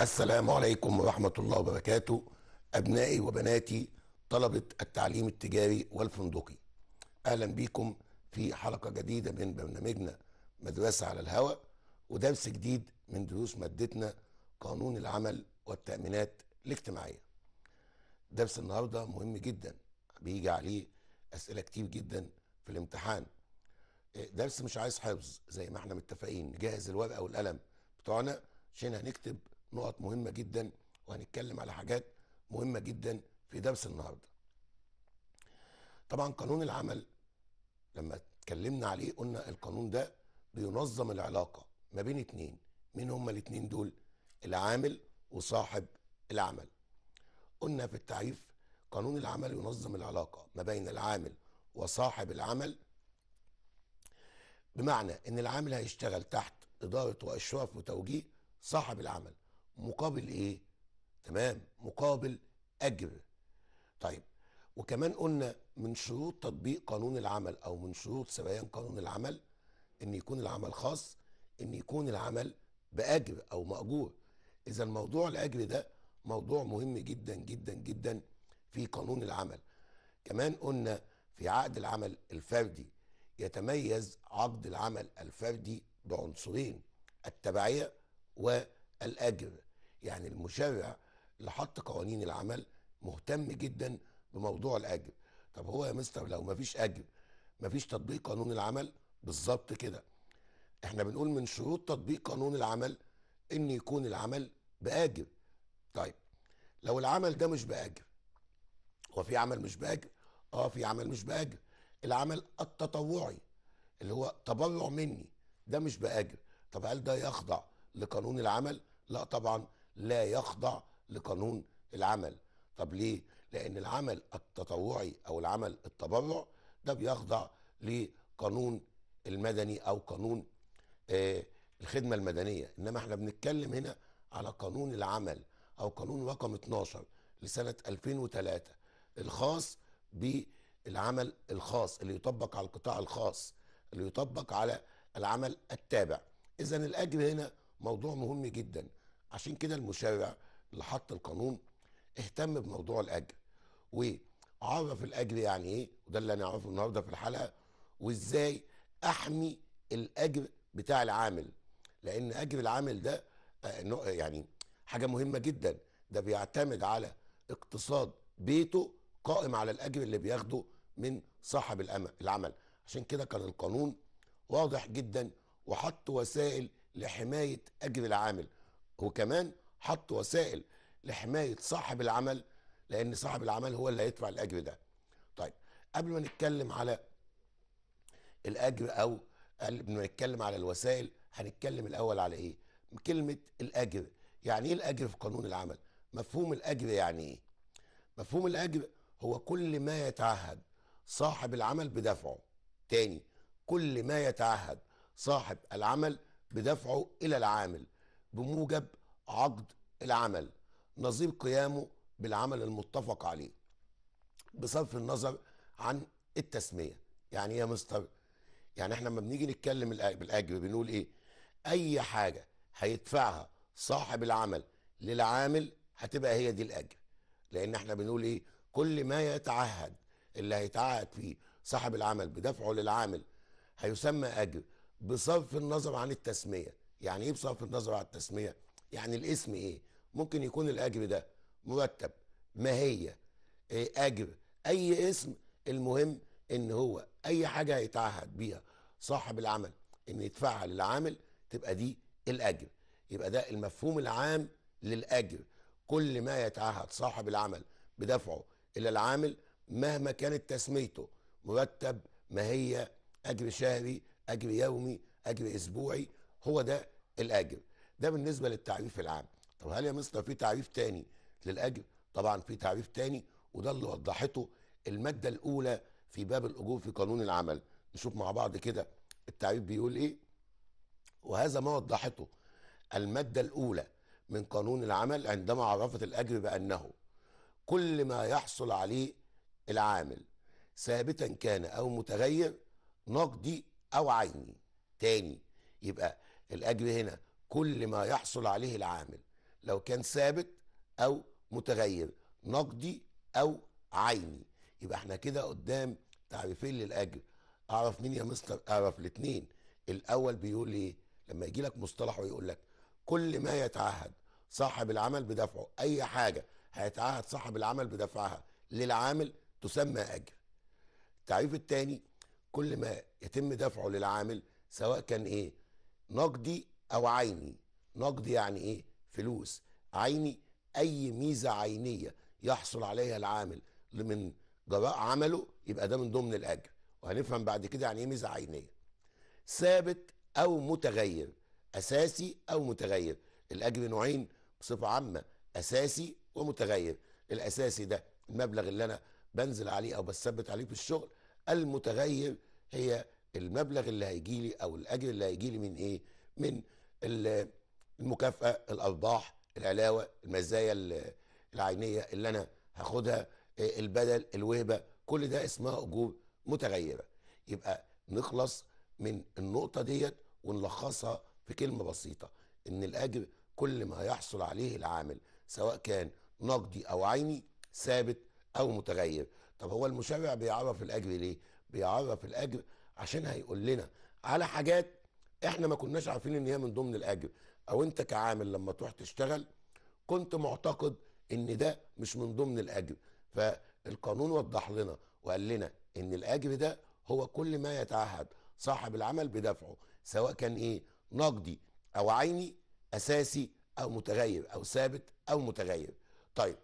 السلام عليكم ورحمة الله وبركاته أبنائي وبناتي طلبة التعليم التجاري والفندقي أهلا بكم في حلقة جديدة من برنامجنا مدرسة على الهواء ودرس جديد من دروس مادتنا قانون العمل والتأمينات الاجتماعية درس النهاردة مهم جدا بيجي عليه أسئلة كتير جدا في الامتحان درس مش عايز حفظ زي ما احنا متفقين نجهز الورقة والقلم بتوعنا عشان هنكتب نقط مهمه جدا وهنتكلم على حاجات مهمه جدا في درس النهارده طبعا قانون العمل لما اتكلمنا عليه قلنا القانون ده بينظم العلاقه ما بين اتنين مين هما الاتنين دول العامل وصاحب العمل قلنا في التعريف قانون العمل ينظم العلاقه ما بين العامل وصاحب العمل بمعنى ان العامل هيشتغل تحت اداره واشراف وتوجيه صاحب العمل مقابل ايه تمام مقابل اجر طيب وكمان قلنا من شروط تطبيق قانون العمل او من شروط سبيان قانون العمل ان يكون العمل خاص ان يكون العمل باجر او ماجور اذا موضوع الاجر ده موضوع مهم جدا جدا جدا في قانون العمل كمان قلنا في عقد العمل الفردي يتميز عقد العمل الفردي بعنصرين التبعيه والاجر يعني المشرع اللي حط قوانين العمل مهتم جدا بموضوع الاجر طب هو يا مستر لو مفيش اجر مفيش تطبيق قانون العمل بالظبط كده احنا بنقول من شروط تطبيق قانون العمل ان يكون العمل باجر طيب لو العمل ده مش باجر هو في عمل مش باجر اه في عمل مش باجر العمل التطوعي اللي هو تبرع مني ده مش باجر طب هل ده يخضع لقانون العمل لا طبعا لا يخضع لقانون العمل طب ليه لان العمل التطوعي او العمل التبرع ده بيخضع لقانون المدني او قانون آه، الخدمه المدنيه انما احنا بنتكلم هنا على قانون العمل او قانون رقم 12 لسنه 2003 الخاص بالعمل الخاص اللي يطبق على القطاع الخاص اللي يطبق على العمل التابع اذا الاجر هنا موضوع مهم جدا عشان كده المشرع اللي حط القانون اهتم بموضوع الاجر وعرف الاجر يعني ايه وده اللي هنعرفه النهارده في الحلقه وازاي احمي الاجر بتاع العامل لان اجر العامل ده آه، يعني حاجه مهمه جدا ده بيعتمد على اقتصاد بيته قائم على الاجر اللي بياخده من صاحب العمل عشان كده كان القانون واضح جدا وحط وسائل لحمايه اجر العامل وكمان حط وسائل لحمايه صاحب العمل لان صاحب العمل هو اللي هيدفع الاجر ده طيب قبل ما نتكلم على الاجر او قبل ما نتكلم على الوسائل هنتكلم الاول على ايه كلمه الاجر يعني ايه الاجر في قانون العمل مفهوم الاجر يعني ايه مفهوم الاجر هو كل ما يتعهد صاحب العمل بدفعه تاني كل ما يتعهد صاحب العمل بدفعه الى العامل بموجب عقد العمل نظير قيامه بالعمل المتفق عليه بصرف النظر عن التسمية يعني إيه يا مستر يعني احنا لما بنيجي نتكلم بالأجر بنقول ايه اي حاجة هيدفعها صاحب العمل للعامل هتبقى هي دي الأجر لان احنا بنقول ايه كل ما يتعهد اللي هيتعهد فيه صاحب العمل بدفعه للعامل هيسمى أجر بصرف النظر عن التسمية يعني ايه بصرف النظر على التسميه يعني الاسم ايه ممكن يكون الاجر ده مرتب هي إيه اجر اي اسم المهم ان هو اي حاجه هيتعهد بيها صاحب العمل ان يدفعها للعامل تبقى دي الاجر يبقى ده المفهوم العام للاجر كل ما يتعهد صاحب العمل بدفعه الى العامل مهما كانت تسميته مرتب ما هي اجر شهري اجر يومي اجر اسبوعي هو ده الاجر ده بالنسبه للتعريف العام طب هل يا مستر في تعريف تاني للاجر طبعا في تعريف تاني وده اللي وضحته الماده الاولى في باب الاجور في قانون العمل نشوف مع بعض كده التعريف بيقول ايه وهذا ما وضحته الماده الاولى من قانون العمل عندما عرفت الاجر بانه كل ما يحصل عليه العامل ثابتا كان او متغير نقدي او عيني تاني يبقى الاجر هنا كل ما يحصل عليه العامل لو كان ثابت او متغير نقدي او عيني يبقى احنا كده قدام تعريفين للاجر اعرف مين يا مستر اعرف الاثنين الاول بيقول ايه لما يجي لك مصطلح ويقول لك كل ما يتعهد صاحب العمل بدفعه اي حاجه هيتعهد صاحب العمل بدفعها للعامل تسمى اجر التعريف الثاني كل ما يتم دفعه للعامل سواء كان ايه نقدي او عيني نقدي يعني ايه فلوس عيني اي ميزه عينيه يحصل عليها العامل من جراء عمله يبقى ده من ضمن الاجر وهنفهم بعد كده يعني ايه ميزه عينيه ثابت او متغير اساسي او متغير الاجر نوعين بصفه عامه اساسي ومتغير الاساسي ده المبلغ اللي انا بنزل عليه او بثبت عليه في الشغل المتغير هي المبلغ اللي هيجي لي او الاجر اللي هيجي لي من ايه من المكافاه الارباح العلاوه المزايا العينيه اللي انا هاخدها آه، البدل الوهبه كل ده اسمها اجور متغيره يبقى نخلص من النقطه ديت ونلخصها في كلمه بسيطه ان الاجر كل ما يحصل عليه العامل سواء كان نقدي او عيني ثابت او متغير طب هو المشرع بيعرف الاجر ليه بيعرف الاجر عشان هيقول لنا على حاجات احنا ما كناش عارفين ان هي من ضمن الاجر او انت كعامل لما تروح تشتغل كنت معتقد ان ده مش من ضمن الاجر فالقانون وضح لنا وقال لنا ان الاجر ده هو كل ما يتعهد صاحب العمل بدفعه سواء كان ايه نقدي او عيني اساسي او متغير او ثابت او متغير طيب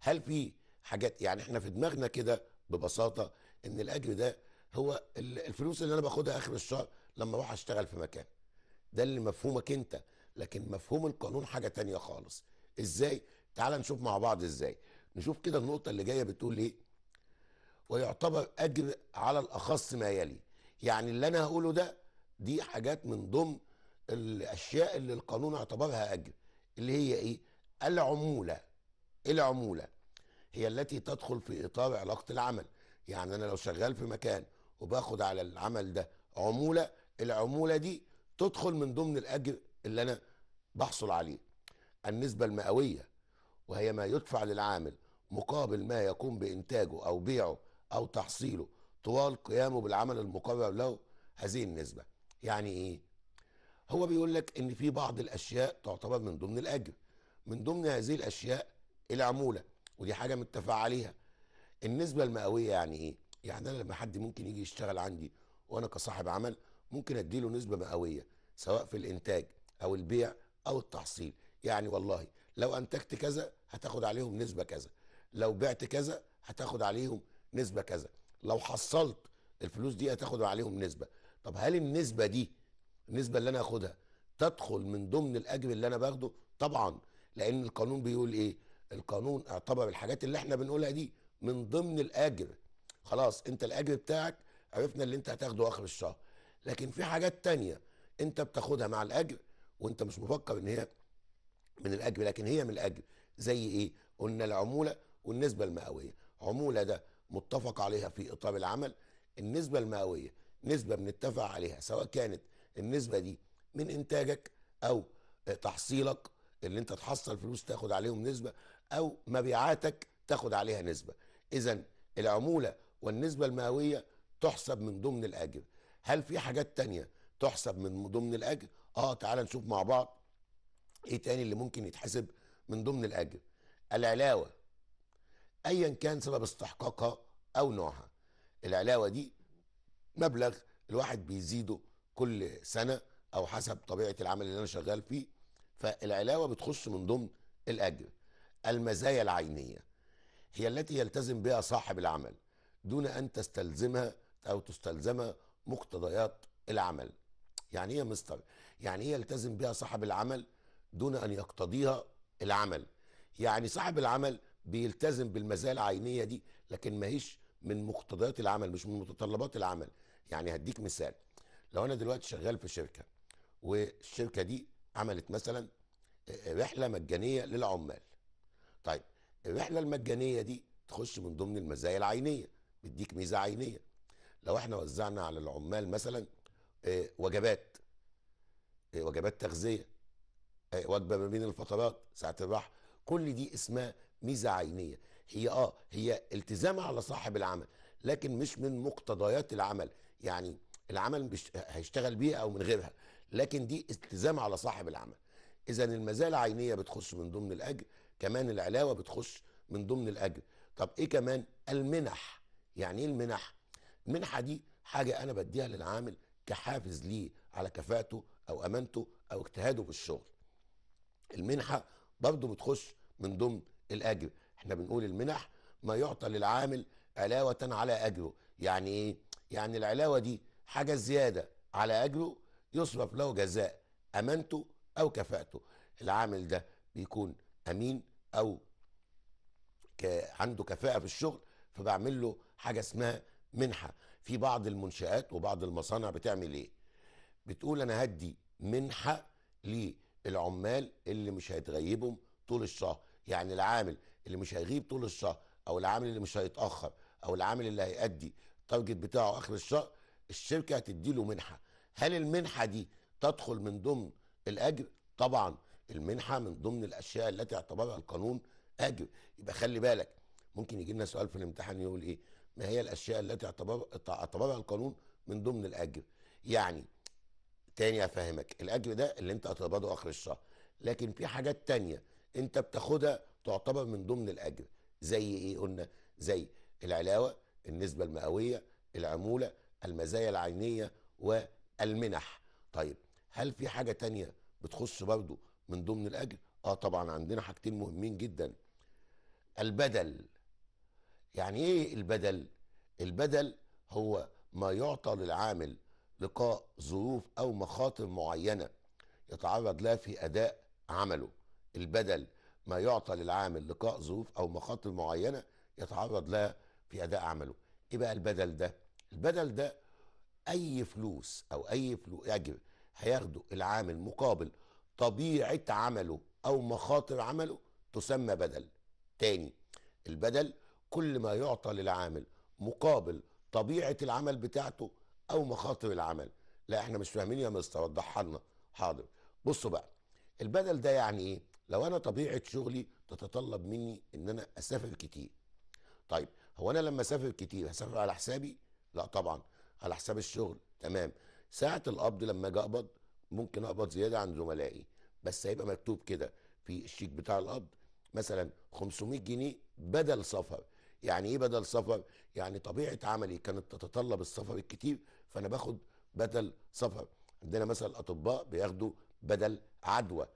هل في حاجات يعني احنا في دماغنا كده ببساطه ان الاجر ده هو الفلوس اللي انا باخدها اخر الشهر لما اروح اشتغل في مكان ده اللي مفهومك انت لكن مفهوم القانون حاجه تانية خالص ازاي تعال نشوف مع بعض ازاي نشوف كده النقطه اللي جايه بتقول ايه ويعتبر اجر على الاخص ما يلي يعني اللي انا هقوله ده دي حاجات من ضمن الاشياء اللي القانون اعتبرها اجر اللي هي ايه العموله العموله هي التي تدخل في اطار علاقه العمل يعني انا لو شغال في مكان وباخد على العمل ده عموله العموله دي تدخل من ضمن الاجر اللي انا بحصل عليه النسبه المئويه وهي ما يدفع للعامل مقابل ما يقوم بانتاجه او بيعه او تحصيله طوال قيامه بالعمل المقرر له هذه النسبه يعني ايه هو بيقول لك ان في بعض الاشياء تعتبر من ضمن الاجر من ضمن هذه الاشياء العموله ودي حاجه متفق عليها النسبه المئويه يعني ايه يعني انا لما حد ممكن يجي يشتغل عندي وانا كصاحب عمل ممكن اديله نسبه مئويه سواء في الانتاج او البيع او التحصيل يعني والله لو انتجت كذا هتاخد عليهم نسبه كذا لو بعت كذا هتاخد عليهم نسبه كذا لو حصلت الفلوس دي هتاخد عليهم نسبه طب هل النسبه دي النسبه اللي انا هاخدها تدخل من ضمن الاجر اللي انا باخده طبعا لان القانون بيقول ايه القانون اعتبر الحاجات اللي احنا بنقولها دي من ضمن الاجر خلاص انت الاجر بتاعك عرفنا اللي انت هتاخده اخر الشهر لكن في حاجات تانية انت بتاخدها مع الاجر وانت مش مفكر ان هي من الاجر لكن هي من الاجر زي ايه قلنا العموله والنسبه المئويه عموله ده متفق عليها في اطار العمل النسبه المئويه نسبه بنتفق عليها سواء كانت النسبه دي من انتاجك او تحصيلك اللي انت تحصل فلوس تاخد عليهم نسبه او مبيعاتك تاخد عليها نسبه اذا العموله والنسبة المئوية تحسب من ضمن الأجر هل في حاجات تانية تحسب من ضمن الأجر آه تعال نشوف مع بعض إيه تاني اللي ممكن يتحسب من ضمن الأجر العلاوة أيا كان سبب استحقاقها أو نوعها العلاوة دي مبلغ الواحد بيزيده كل سنة أو حسب طبيعة العمل اللي أنا شغال فيه فالعلاوة بتخش من ضمن الأجر المزايا العينية هي التي يلتزم بها صاحب العمل دون ان تستلزمها او تستلزم مقتضيات العمل يعني ايه مستر يعني ايه يلتزم بها صاحب العمل دون ان يقتضيها العمل يعني صاحب العمل بيلتزم بالمزايا العينيه دي لكن ما هيش من مقتضيات العمل مش من متطلبات العمل يعني هديك مثال لو انا دلوقتي شغال في شركه والشركه دي عملت مثلا آه، رحله مجانيه للعمال طيب الرحله المجانيه دي تخش من ضمن المزايا العينيه بيديك ميزه عينيه لو احنا وزعنا على العمال مثلا آه، وجبات آه، وجبات تغذيه آه، وجبه ما بين الفترات ساعه الراحه كل دي اسمها ميزه عينيه هي اه هي التزام على صاحب العمل لكن مش من مقتضيات العمل يعني العمل مش هيشتغل بيها او من غيرها لكن دي التزام على صاحب العمل اذا المزايا عينيه بتخش من ضمن الاجر كمان العلاوه بتخش من ضمن الاجر طب ايه كمان المنح يعني ايه المنح المنحه دي حاجه انا بديها للعامل كحافز ليه على كفاءته او امانته او اجتهاده في الشغل المنحه برضه بتخش من ضمن الاجر احنا بنقول المنح ما يعطى للعامل علاوه على اجره يعني ايه يعني العلاوه دي حاجه زياده على اجره يصرف له جزاء امانته او كفاءته العامل ده بيكون امين او عنده كفاءه في الشغل فبعمل له حاجه اسمها منحه في بعض المنشات وبعض المصانع بتعمل ايه بتقول انا هدي منحه للعمال اللي مش هيتغيبهم طول الشهر يعني العامل اللي مش هيغيب طول الشهر او العامل اللي مش هيتاخر او العامل اللي هيأدي التارجت بتاعه اخر الشهر الشركه هتدي له منحه هل المنحه دي تدخل من ضمن الاجر طبعا المنحه من ضمن الاشياء التي اعتبرها القانون اجر يبقى خلي بالك ممكن يجي لنا سؤال في الامتحان يقول ايه ما هي الاشياء التي اعتبرها القانون من ضمن الاجر يعني تاني افهمك الاجر ده اللي انت هتقبضه اخر الشهر لكن في حاجات تانية انت بتاخدها تعتبر من ضمن الاجر زي ايه قلنا زي العلاوه النسبه المئويه العموله المزايا العينيه والمنح طيب هل في حاجه تانية بتخش برضو من ضمن الاجر اه طبعا عندنا حاجتين مهمين جدا البدل يعني ايه البدل البدل هو ما يعطى للعامل لقاء ظروف او مخاطر معينه يتعرض لها في اداء عمله البدل ما يعطى للعامل لقاء ظروف او مخاطر معينه يتعرض لها في اداء عمله ايه بقى البدل ده البدل ده اي فلوس او اي فلوس اجر هياخده العامل مقابل طبيعه عمله او مخاطر عمله تسمى بدل تاني البدل كل ما يعطى للعامل مقابل طبيعه العمل بتاعته او مخاطر العمل لا احنا مش فاهمين يا مستر وضحها لنا حاضر بصوا بقى البدل ده يعني ايه لو انا طبيعه شغلي تتطلب مني ان انا اسافر كتير طيب هو انا لما اسافر كتير هسافر على حسابي لا طبعا على حساب الشغل تمام ساعه القبض لما اجي اقبض ممكن اقبض زياده عن زملائي بس هيبقى مكتوب كده في الشيك بتاع القبض مثلا 500 جنيه بدل سفر يعني ايه بدل سفر يعني طبيعه عملي كانت تتطلب السفر الكتير فانا باخد بدل سفر عندنا مثلا الاطباء بياخدوا بدل عدوى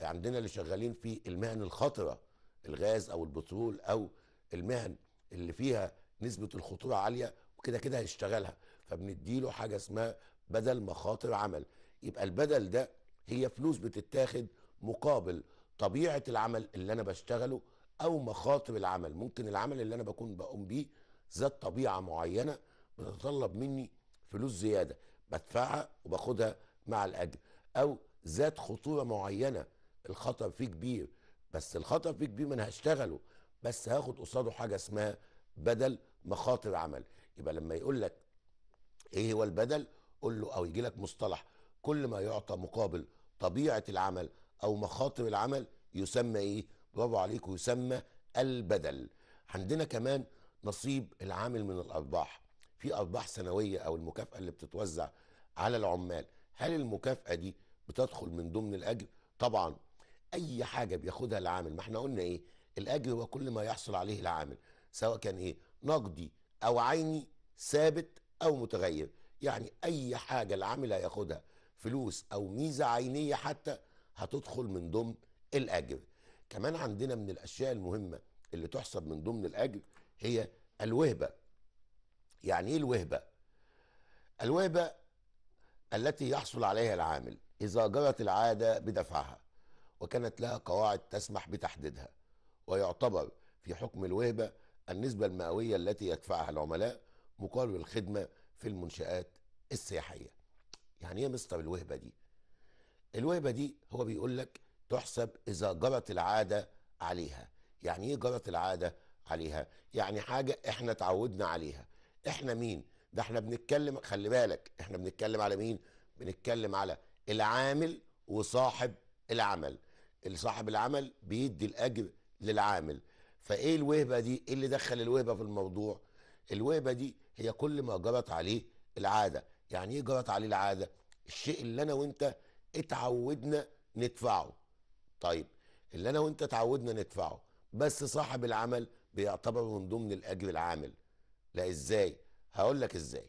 عندنا اللي شغالين في المهن الخطره الغاز او البترول او المهن اللي فيها نسبه الخطوره عاليه وكده كده هيشتغلها فبنديله حاجه اسمها بدل مخاطر عمل يبقى البدل ده هي فلوس بتتاخد مقابل طبيعه العمل اللي انا بشتغله او مخاطر العمل ممكن العمل اللي انا بكون بقوم بيه ذات طبيعه معينه بتتطلب مني فلوس زياده بدفعها وباخدها مع الاجر او ذات خطوره معينه الخطر فيه كبير بس الخطر فيه كبير ما انا هشتغله بس هاخد قصاده حاجه اسمها بدل مخاطر عمل يبقى لما يقول لك ايه هو البدل قول له او يجي لك مصطلح كل ما يعطى مقابل طبيعه العمل او مخاطر العمل يسمى ايه برافو عليك يسمى البدل عندنا كمان نصيب العامل من الارباح في ارباح سنويه او المكافاه اللي بتتوزع على العمال هل المكافاه دي بتدخل من ضمن الاجر طبعا اي حاجه بياخدها العامل ما احنا قلنا ايه الاجر هو كل ما يحصل عليه العامل سواء كان ايه نقدي او عيني ثابت او متغير يعني اي حاجه العامل هياخدها فلوس او ميزه عينيه حتى هتدخل من ضمن الاجر كمان عندنا من الاشياء المهمه اللي تحسب من ضمن الاجر هي الوهبه يعني ايه الوهبه الوهبه التي يحصل عليها العامل اذا جرت العاده بدفعها وكانت لها قواعد تسمح بتحديدها ويعتبر في حكم الوهبه النسبه المئويه التي يدفعها العملاء مقابل الخدمه في المنشات السياحيه يعني ايه مستر الوهبه دي الوهبه دي هو بيقول لك تحسب إذا جرت العادة عليها يعني إيه جرت العادة عليها يعني حاجة إحنا تعودنا عليها إحنا مين ده إحنا بنتكلم خلي بالك إحنا بنتكلم على مين بنتكلم على العامل وصاحب العمل صاحب العمل بيدي الأجر للعامل فإيه الوهبة دي إيه اللي دخل الوهبة في الموضوع الوهبة دي هي كل ما جرت عليه العادة يعني إيه جرت عليه العادة الشيء اللي أنا وأنت اتعودنا ندفعه طيب اللي انا وانت تعودنا ندفعه بس صاحب العمل بيعتبره من ضمن الاجر العامل لا ازاي هقول لك ازاي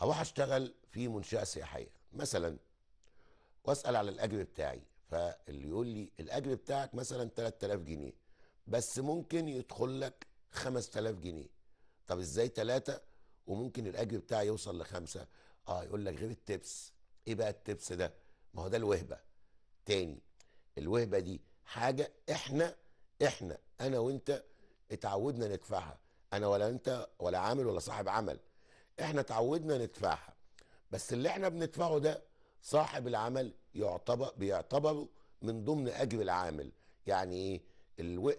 اروح اشتغل في منشاه سياحيه مثلا واسال على الاجر بتاعي فاللي يقول لي الاجر بتاعك مثلا 3000 جنيه بس ممكن يدخل لك 5000 جنيه طب ازاي ثلاثة وممكن الاجر بتاعي يوصل لخمسة اه يقول لك غير التبس ايه بقى التبس ده ما هو ده الوهبه تاني الوهبه دي حاجه احنا احنا انا وانت اتعودنا ندفعها انا ولا انت ولا عامل ولا صاحب عمل احنا اتعودنا ندفعها بس اللي احنا بندفعه ده صاحب العمل يعتبر بيعتبره من ضمن اجر العامل يعني ايه الو...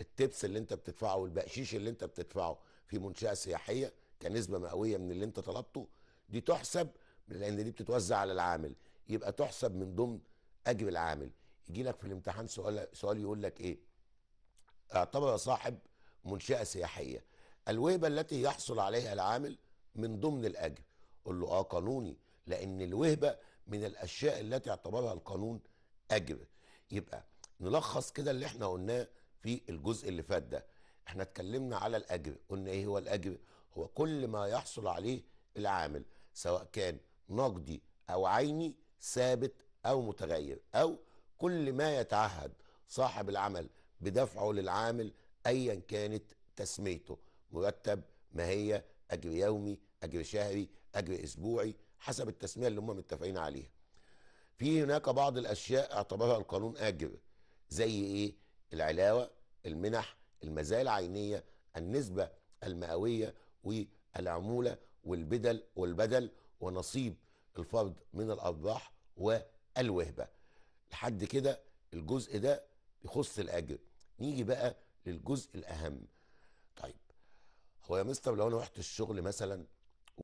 التبس اللي انت بتدفعه والبقشيش اللي انت بتدفعه في منشاه سياحيه كنسبه مئويه من اللي انت طلبته دي تحسب لان دي بتتوزع على العامل يبقى تحسب من ضمن اجر العامل يجي لك في الامتحان سؤال سؤال يقول لك ايه اعتبر صاحب منشاه سياحيه الوهبه التي يحصل عليها العامل من ضمن الاجر قل له اه قانوني لان الوهبه من الاشياء التي اعتبرها القانون اجر يبقى نلخص كده اللي احنا قلناه في الجزء اللي فات ده احنا اتكلمنا على الاجر قلنا ايه هو الاجر هو كل ما يحصل عليه العامل سواء كان نقدي او عيني ثابت او متغير او كل ما يتعهد صاحب العمل بدفعه للعامل ايا كانت تسميته مرتب ماهيه اجر يومي اجر شهري اجر اسبوعي حسب التسميه اللي هم متفقين عليها في هناك بعض الاشياء اعتبرها القانون اجر زي ايه العلاوه المنح المزايا العينيه النسبه المئويه والعموله والبدل والبدل ونصيب الفرد من الارباح والوهبه لحد كده الجزء ده يخص الاجر نيجي بقى للجزء الاهم طيب هو يا مستر لو انا رحت الشغل مثلا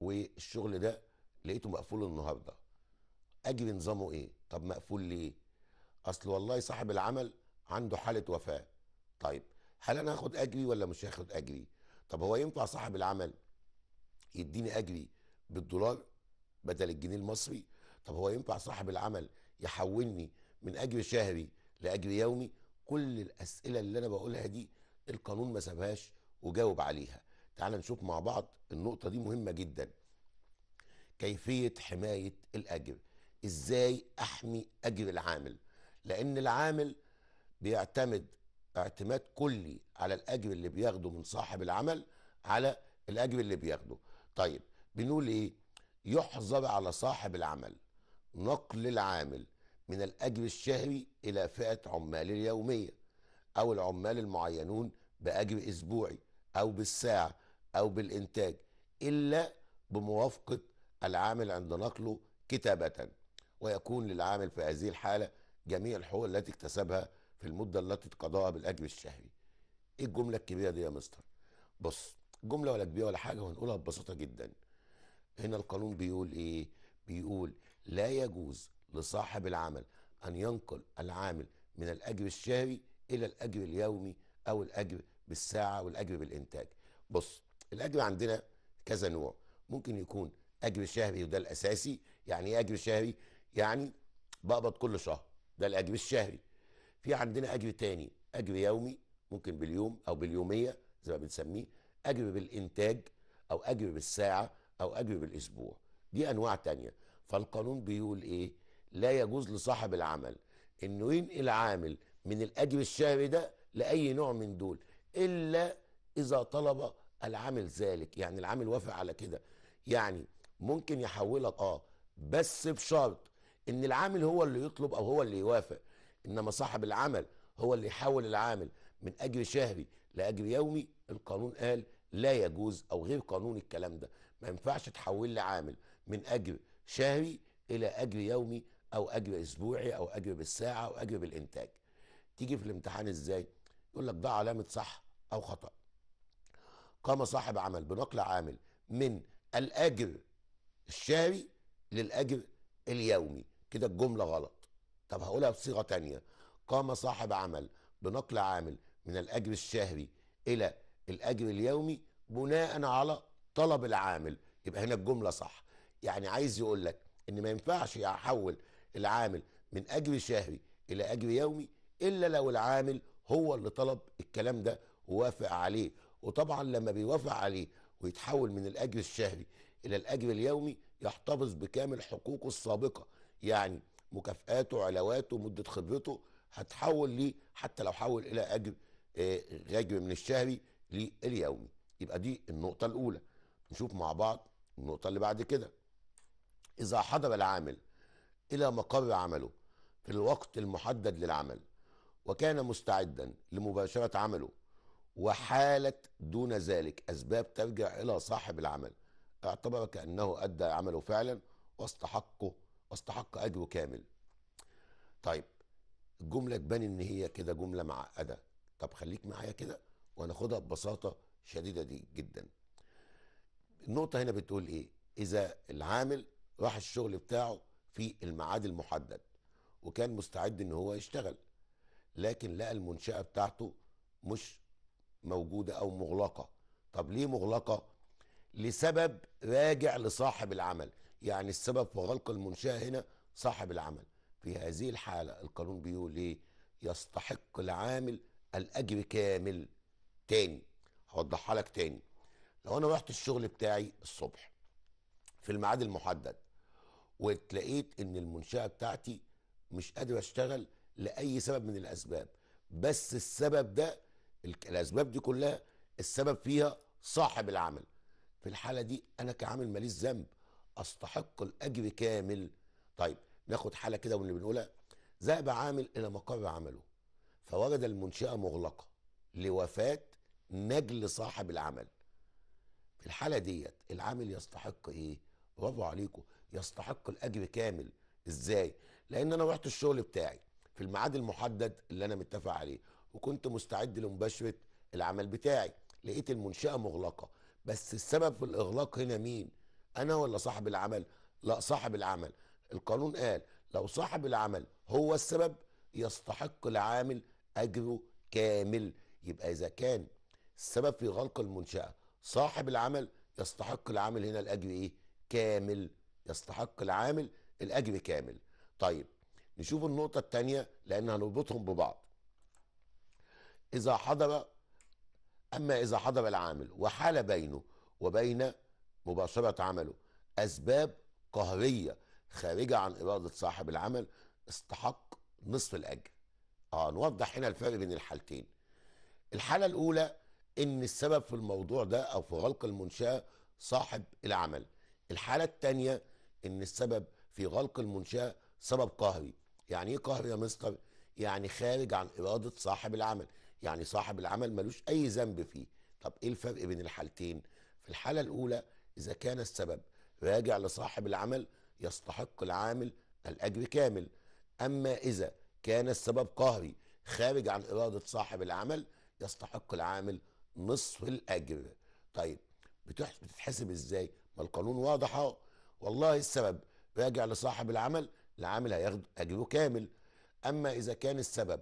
والشغل ده لقيته مقفول النهارده اجري نظامه ايه طب مقفول ليه اصل والله صاحب العمل عنده حاله وفاه طيب هل انا هاخد اجري ولا مش هاخد اجري طب هو ينفع صاحب العمل يديني اجري بالدولار بدل الجنيه المصري طب هو ينفع صاحب العمل يحولني من اجر شهري لاجر يومي كل الاسئله اللي انا بقولها دي القانون ما سابهاش وجاوب عليها تعال نشوف مع بعض النقطه دي مهمه جدا كيفيه حمايه الاجر ازاي احمي اجر العامل لان العامل بيعتمد اعتماد كلي على الاجر اللي بياخده من صاحب العمل على الاجر اللي بياخده طيب بنقول ايه يحظر على صاحب العمل نقل العامل من الأجر الشهري إلى فئة عمال اليومية أو العمال المعينون بأجر أسبوعي أو بالساعة أو بالإنتاج إلا بموافقة العامل عند نقله كتابة ويكون للعامل في هذه الحالة جميع الحقوق التي اكتسبها في المدة التي اتقضاها بالأجر الشهري إيه الجملة الكبيرة دي يا مستر بص جملة ولا كبيرة ولا حاجة وهنقولها ببساطة جدا هنا القانون بيقول إيه بيقول لا يجوز لصاحب العمل أن ينقل العامل من الأجر الشهري إلى الأجر اليومي أو الأجر بالساعة والأجر بالإنتاج بص الأجر عندنا كذا نوع ممكن يكون أجر شهري وده الأساسي يعني إيه أجر شهري يعني بقبض كل شهر ده الأجر الشهري في عندنا أجر تاني أجر يومي ممكن باليوم أو باليومية زي ما بنسميه أجر بالإنتاج أو أجر بالساعة أو أجر بالأسبوع دي أنواع تانية فالقانون بيقول إيه لا يجوز لصاحب العمل انه ينقل عامل من الاجر الشهري ده لاي نوع من دول الا اذا طلب العامل ذلك يعني العامل وافق على كده يعني ممكن يحولك اه بس بشرط ان العامل هو اللي يطلب او هو اللي يوافق انما صاحب العمل هو اللي يحول العامل من اجر شهري لاجر يومي القانون قال لا يجوز او غير قانوني الكلام ده ما ينفعش تحول لي عامل من اجر شهري الى اجر يومي او اجر اسبوعي او اجر بالساعه او اجر بالانتاج تيجي في الامتحان ازاي يقول لك ده علامه صح او خطا قام صاحب عمل بنقل عامل من الاجر الشهري للاجر اليومي كده الجمله غلط طب هقولها بصيغه تانية قام صاحب عمل بنقل عامل من الاجر الشهري الى الاجر اليومي بناء على طلب العامل يبقى هنا الجمله صح يعني عايز يقول لك ان ما ينفعش احول العامل من اجر شهري الى اجر يومي الا لو العامل هو اللي طلب الكلام ده ووافق عليه وطبعا لما بيوافق عليه ويتحول من الاجر الشهري الى الاجر اليومي يحتفظ بكامل حقوقه السابقه يعني مكافآته علاواته مدة خبرته هتحول ليه حتى لو حول الى اجر آه، غير من الشهري لليومي يبقى دي النقطة الأولى نشوف مع بعض النقطة اللي بعد كده إذا حضر العامل إلى مقر عمله في الوقت المحدد للعمل وكان مستعدا لمباشرة عمله وحالت دون ذلك أسباب ترجع إلى صاحب العمل اعتبر كأنه أدى عمله فعلا واستحقه واستحق أجره كامل طيب الجملة تبان إن هي كده جملة معقدة طب خليك معايا كده وناخدها ببساطة شديدة دي جدا النقطة هنا بتقول إيه إذا العامل راح الشغل بتاعه في الميعاد المحدد وكان مستعد ان هو يشتغل لكن لقى المنشاه بتاعته مش موجوده او مغلقه طب ليه مغلقه لسبب راجع لصاحب العمل يعني السبب في غلق المنشاه هنا صاحب العمل في هذه الحاله القانون بيقول ايه يستحق العامل الاجر كامل تاني هوضحها لك تاني لو انا رحت الشغل بتاعي الصبح في الميعاد المحدد وتلاقيت ان المنشاه بتاعتي مش قادر اشتغل لاي سبب من الاسباب بس السبب ده الاسباب دي كلها السبب فيها صاحب العمل في الحاله دي انا كعامل ماليش ذنب استحق الاجر كامل طيب ناخد حاله كده واللي بنقولها ذهب عامل الى مقر عمله فوجد المنشاه مغلقه لوفاه نجل صاحب العمل في الحاله ديت العامل يستحق ايه برافو عليكم يستحق الاجر كامل ازاي لان انا رحت الشغل بتاعي في الميعاد المحدد اللي انا متفق عليه وكنت مستعد لمباشره العمل بتاعي لقيت المنشاه مغلقه بس السبب في الاغلاق هنا مين انا ولا صاحب العمل لا صاحب العمل القانون قال لو صاحب العمل هو السبب يستحق العامل اجره كامل يبقى اذا كان السبب في غلق المنشاه صاحب العمل يستحق العامل هنا الاجر ايه كامل يستحق العامل الاجر كامل طيب نشوف النقطه الثانيه لان هنربطهم ببعض اذا حضر اما اذا حضر العامل وحال بينه وبين مباشره عمله اسباب قهريه خارجه عن اراده صاحب العمل استحق نصف الاجر اه نوضح هنا الفرق بين الحالتين الحاله الاولى ان السبب في الموضوع ده او في غلق المنشاه صاحب العمل الحاله الثانيه ان السبب في غلق المنشاه سبب قهري يعني ايه قهري يا مستر يعني خارج عن اراده صاحب العمل يعني صاحب العمل ملوش اي ذنب فيه طب ايه الفرق بين الحالتين في الحاله الاولى اذا كان السبب راجع لصاحب العمل يستحق العامل الاجر كامل اما اذا كان السبب قهري خارج عن اراده صاحب العمل يستحق العامل نصف الاجر طيب بتحسب ازاي ما القانون واضح اهو والله السبب راجع لصاحب العمل العامل هياخد اجره كامل اما اذا كان السبب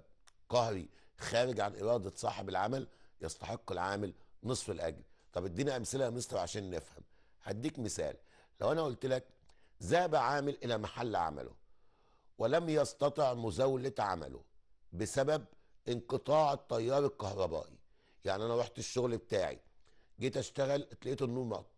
قهري خارج عن اراده صاحب العمل يستحق العامل نصف الاجر طب ادينا امثله يا مستر عشان نفهم هديك مثال لو انا قلت لك ذهب عامل الى محل عمله ولم يستطع مزاوله عمله بسبب انقطاع التيار الكهربائي يعني انا رحت الشغل بتاعي جيت اشتغل لقيت النور مقطوع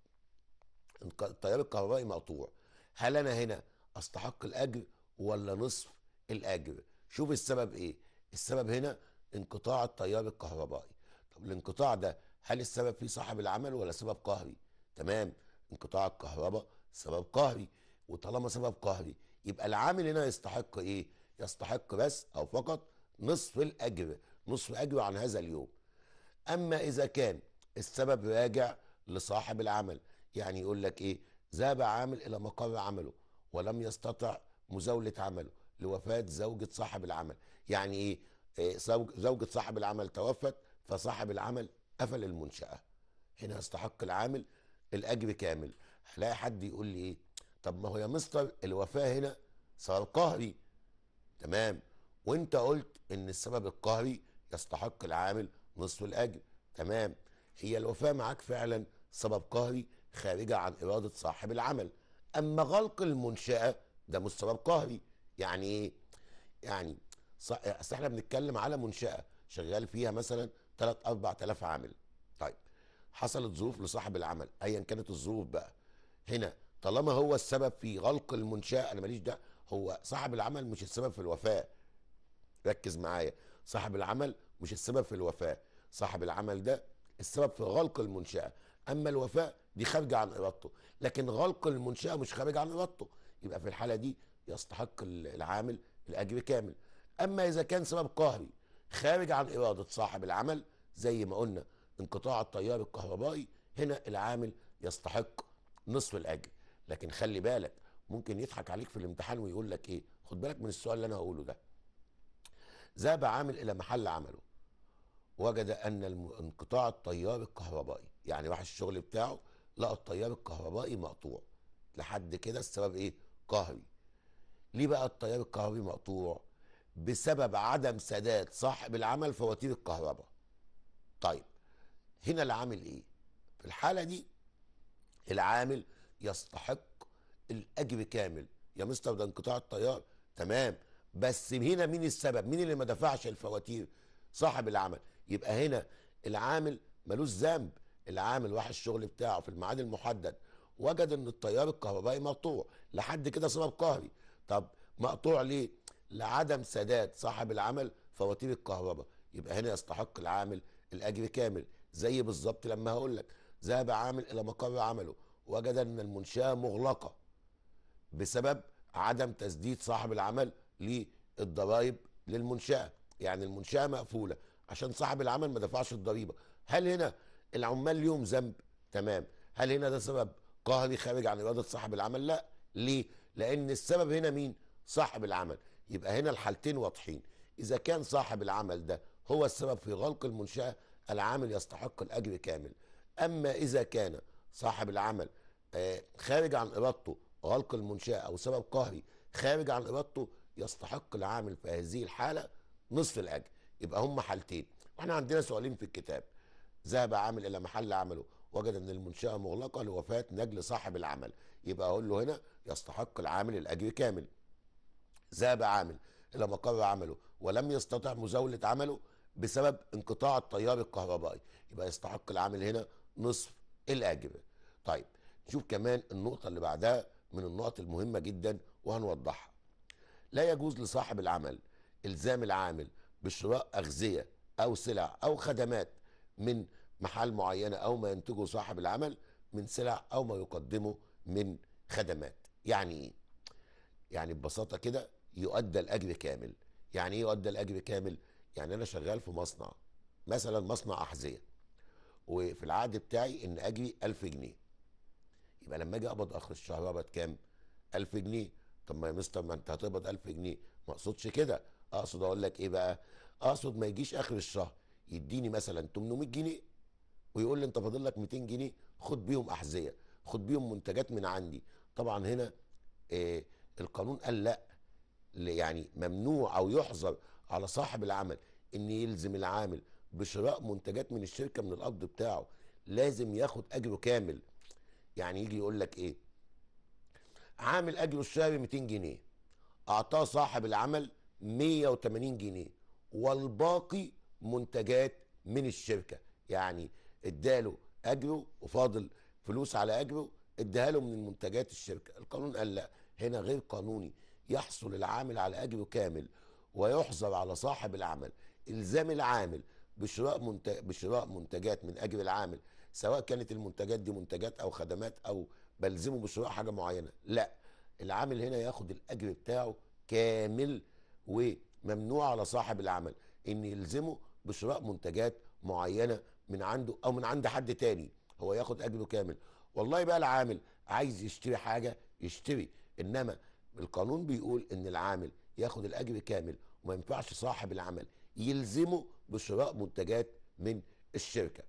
التيار الكهربائي مقطوع هل انا هنا استحق الاجر ولا نصف الاجر شوف السبب ايه السبب هنا انقطاع التيار الكهربائي طب الانقطاع ده هل السبب فيه صاحب العمل ولا سبب قهري تمام انقطاع الكهرباء سبب قهري وطالما سبب قهري يبقى العامل هنا يستحق ايه يستحق بس او فقط نصف الاجر نصف اجر عن هذا اليوم اما اذا كان السبب راجع لصاحب العمل يعني يقول لك ايه ذهب عامل الى مقر عمله ولم يستطع مزاوله عمله لوفاه زوجه صاحب العمل يعني ايه, إيه، زوجه صاحب العمل توفت فصاحب العمل قفل المنشاه هنا يستحق العامل الاجر كامل هلاقي حد يقول لي ايه طب ما هو يا مستر الوفاه هنا صار قهري تمام وانت قلت ان السبب القهري يستحق العامل نصف الاجر تمام هي الوفاه معاك فعلا سبب قهري خارجه عن اراده صاحب العمل اما غلق المنشاه ده مستوى قهري يعني ايه يعني اصل احنا بنتكلم على منشاه شغال فيها مثلا 3 4000 عامل طيب حصلت ظروف لصاحب العمل ايا كانت الظروف بقى هنا طالما هو السبب في غلق المنشاه انا ماليش دعوه هو صاحب العمل مش السبب في الوفاه ركز معايا صاحب العمل مش السبب في الوفاه صاحب العمل ده السبب في غلق المنشاه اما الوفاه دي خارجه عن ارادته لكن غلق المنشاه مش خارج عن ارادته يبقى في الحاله دي يستحق العامل الاجر كامل اما اذا كان سبب قهري خارج عن اراده صاحب العمل زي ما قلنا انقطاع التيار الكهربائي هنا العامل يستحق نصف الاجر لكن خلي بالك ممكن يضحك عليك في الامتحان ويقول لك ايه خد بالك من السؤال اللي انا هقوله ده ذهب عامل الى محل عمله وجد ان انقطاع التيار الكهربائي يعني راح الشغل بتاعه لقوا التيار الكهربائي مقطوع لحد كده السبب ايه قهري ليه بقى التيار الكهربي مقطوع بسبب عدم سداد صاحب العمل فواتير الكهرباء طيب هنا العامل ايه في الحاله دي العامل يستحق الاجر كامل يا مستر ده انقطاع التيار تمام بس هنا مين السبب مين اللي ما دفعش الفواتير صاحب العمل يبقى هنا العامل ملوش ذنب العامل واحد الشغل بتاعه في الميعاد المحدد وجد ان التيار الكهربائي مقطوع لحد كده سبب قهري طب مقطوع ليه لعدم سداد صاحب العمل فواتير الكهرباء يبقى هنا يستحق العامل الاجر كامل زي بالظبط لما هقول لك ذهب عامل الى مقر عمله وجد ان المنشاه مغلقه بسبب عدم تسديد صاحب العمل للضرائب للمنشاه يعني المنشاه مقفوله عشان صاحب العمل ما دفعش الضريبه هل هنا العمال ليهم ذنب تمام هل هنا ده سبب قهري خارج عن اراده صاحب العمل لا ليه لان السبب هنا مين صاحب العمل يبقى هنا الحالتين واضحين اذا كان صاحب العمل ده هو السبب في غلق المنشاه العامل يستحق الاجر كامل اما اذا كان صاحب العمل آه، خارج عن ارادته غلق المنشاه او سبب قهري خارج عن ارادته يستحق العامل في هذه الحاله نصف الاجر يبقى هم حالتين واحنا عندنا سؤالين في الكتاب ذهب عامل الى محل عمله وجد ان المنشاه مغلقه لوفاه نجل صاحب العمل يبقى اقول له هنا يستحق العامل الاجر كامل ذهب عامل الى مقر عمله ولم يستطع مزاوله عمله بسبب انقطاع التيار الكهربائي يبقى يستحق العامل هنا نصف الاجر طيب نشوف كمان النقطه اللي بعدها من النقط المهمه جدا وهنوضحها لا يجوز لصاحب العمل الزام العامل بشراء اغذيه او سلع او خدمات من محل معينة أو ما ينتجه صاحب العمل من سلع أو ما يقدمه من خدمات يعني إيه؟ يعني ببساطة كده يؤدى الأجر كامل يعني إيه يؤدى الأجر كامل؟ يعني أنا شغال في مصنع مثلا مصنع أحذية وفي العقد بتاعي إن أجري 1000 جنيه يبقى لما أجي أقبض آخر الشهر أقبض كام؟ 1000 جنيه طب ما يا مستر ما أنت هتقبض 1000 جنيه ما أقصدش كده أقصد أقول لك إيه بقى؟ أقصد ما يجيش آخر الشهر يديني مثلا 800 جنيه ويقول لي انت فاضل لك 200 جنيه خد بيهم احذيه خد بيهم منتجات من عندي طبعا هنا آه القانون قال لا يعني ممنوع او يحظر على صاحب العمل ان يلزم العامل بشراء منتجات من الشركه من القبض بتاعه لازم ياخد اجره كامل يعني يجي يقول لك ايه عامل اجره الشهري 200 جنيه اعطاه صاحب العمل 180 جنيه والباقي منتجات من الشركه يعني اداله اجره وفاضل فلوس على اجره اديها له من منتجات الشركه القانون قال لا هنا غير قانوني يحصل العامل على اجره كامل ويحظر على صاحب العمل الزام العامل بشراء منتج بشراء منتجات من اجر العامل سواء كانت المنتجات دي منتجات او خدمات او بلزمه بشراء حاجه معينه لا العامل هنا ياخد الاجر بتاعه كامل وممنوع على صاحب العمل ان يلزمه بشراء منتجات معينه من عنده او من عند حد تاني هو ياخد اجره كامل والله بقى العامل عايز يشتري حاجه يشتري انما القانون بيقول ان العامل ياخد الاجر كامل وما ينفعش صاحب العمل يلزمه بشراء منتجات من الشركه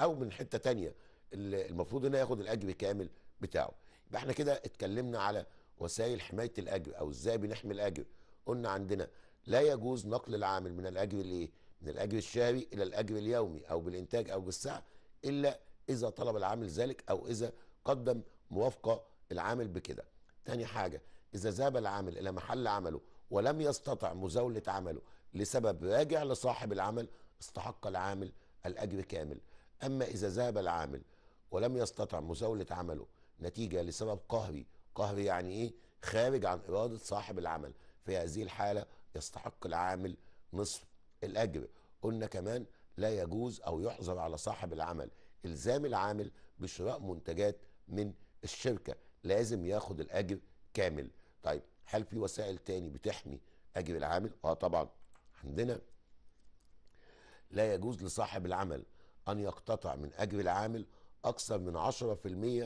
او من حته تانية المفروض انه ياخد الاجر كامل بتاعه يبقى احنا كده اتكلمنا على وسائل حمايه الاجر او ازاي بنحمي الاجر قلنا عندنا لا يجوز نقل العامل من الاجر الايه؟ من الاجر الشهري الى الاجر اليومي او بالانتاج او بالساعه الا اذا طلب العامل ذلك او اذا قدم موافقه العامل بكده. ثاني حاجه اذا ذهب العامل الى محل عمله ولم يستطع مزاوله عمله لسبب راجع لصاحب العمل استحق العامل الاجر كامل. اما اذا ذهب العامل ولم يستطع مزاوله عمله نتيجه لسبب قهري، قهري يعني ايه؟ خارج عن اراده صاحب العمل. في هذه الحاله يستحق العامل نصف الأجر قلنا كمان لا يجوز أو يحظر على صاحب العمل إلزام العامل بشراء منتجات من الشركة لازم ياخد الأجر كامل طيب هل في وسائل تاني بتحمي أجر العامل؟ آه طبعا عندنا لا يجوز لصاحب العمل أن يقتطع من أجر العامل أكثر من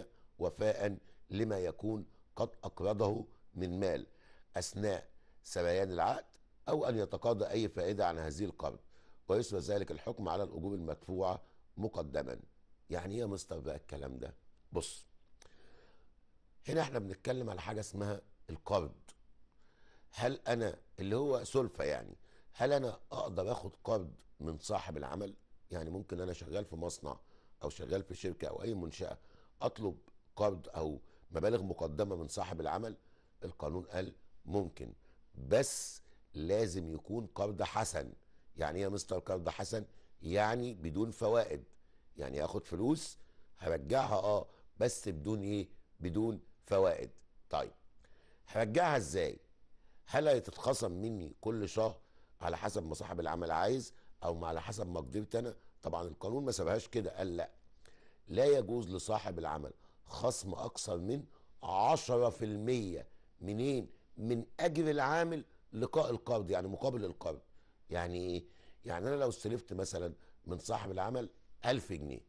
10% وفاء لما يكون قد أقرضه من مال أثناء سريان العقد أو أن يتقاضى أي فائدة عن هذه القرض ويسوى ذلك الحكم على الأجور المدفوعة مقدما يعني إيه يا مستر بقى الكلام ده بص هنا احنا بنتكلم على حاجة اسمها القرض هل أنا اللي هو سلفة يعني هل أنا أقدر أخد قرض من صاحب العمل يعني ممكن أنا شغال في مصنع أو شغال في شركة أو أي منشأة أطلب قرض أو مبالغ مقدمة من صاحب العمل القانون قال ممكن بس لازم يكون قرض حسن يعني ايه يا مستر قرض حسن يعني بدون فوائد يعني اخد فلوس هرجعها اه بس بدون ايه بدون فوائد طيب هرجعها ازاي هل هتتخصم مني كل شهر على حسب ما صاحب العمل عايز او على حسب مقدرتي انا طبعا القانون ما سابهاش كده قال لا لا يجوز لصاحب العمل خصم اكثر من 10% منين من اجر العامل لقاء القرض يعني مقابل القرض يعني ايه يعني انا لو استلفت مثلا من صاحب العمل 1000 جنيه